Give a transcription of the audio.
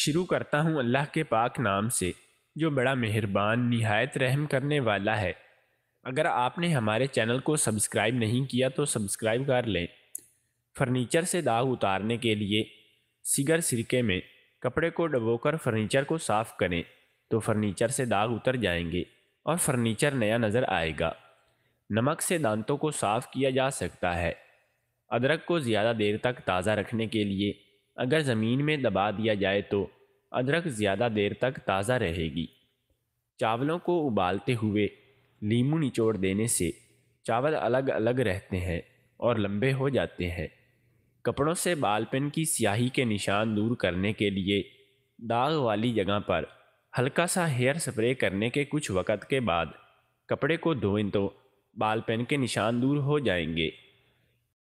शुरू करता हूँ अल्लाह के पाक नाम से जो बड़ा मेहरबान नहायत रहम करने वाला है अगर आपने हमारे चैनल को सब्सक्राइब नहीं किया तो सब्सक्राइब कर लें फर्नीचर से दाग उतारने के लिए सिगर सिरके में कपड़े को डबोकर फर्नीचर को साफ़ करें तो फर्नीचर से दाग उतर जाएंगे और फर्नीचर नया नज़र आएगा नमक से दांतों को साफ़ किया जा सकता है अदरक को ज़्यादा देर तक ताज़ा रखने के लिए अगर ज़मीन में दबा दिया जाए तो अदरक ज़्यादा देर तक ताज़ा रहेगी चावलों को उबालते हुए लीमू निचोड़ देने से चावल अलग अलग रहते हैं और लंबे हो जाते हैं कपड़ों से बालपेन की स्याही के निशान दूर करने के लिए दाग वाली जगह पर हल्का सा हेयर स्प्रे करने के कुछ वक़्त के बाद कपड़े को धोएं तो बालपेन के निशान दूर हो जाएंगे